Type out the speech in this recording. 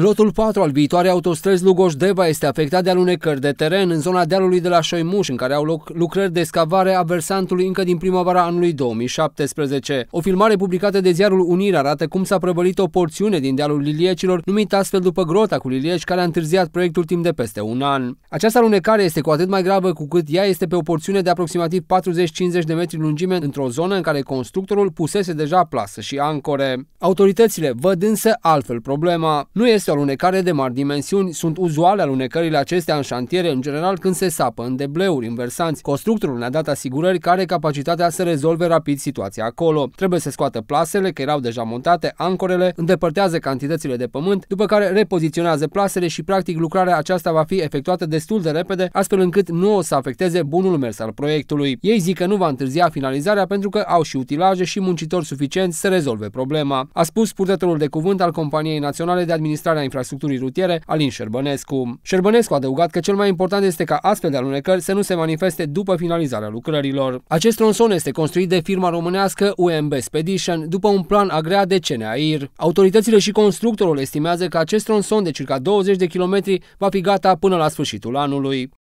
Lotul 4 al viitoarei autostrăzi Lugoș-Deva este afectat de alunecări de teren în zona dealului de la Șoimuș, în care au loc lucrări de scavare a versantului încă din primăvara anului 2017. O filmare publicată de ziarul Unir arată cum s-a prăbălit o porțiune din dealul liliecilor, numită astfel după grota cu lilieci, care a întârziat proiectul timp de peste un an. Această alunecare este cu atât mai gravă cu cât ea este pe o porțiune de aproximativ 40-50 de metri lungime într-o zonă în care constructorul pusese deja plasă și ancore. Autoritățile văd însă altfel problema. Nu este aceste alunecare de mari dimensiuni sunt uzuale alunecările acestea în șantiere, în general când se sapă în debleuri, în versanți. Constructorul ne-a dat asigurări care capacitatea să rezolve rapid situația acolo. Trebuie să scoată plasele, că erau deja montate, ancorele, îndepărtează cantitățile de pământ, după care repoziționează plasele și practic lucrarea aceasta va fi efectuată destul de repede, astfel încât nu o să afecteze bunul mers al proiectului. Ei zic că nu va întârzia finalizarea pentru că au și utilaje și muncitori suficienți să rezolve problema, a spus purtătorul de cuvânt al Companiei Naționale de Administrație dezvoltarea infrastructurii rutiere, Alin Șerbănescu. Șerbănescu a adăugat că cel mai important este ca astfel de alunecări să nu se manifeste după finalizarea lucrărilor. Acest tronson este construit de firma românească UMB Expedition după un plan agreat de CNAIR. Autoritățile și constructorul estimează că acest tronson de circa 20 de kilometri va fi gata până la sfârșitul anului.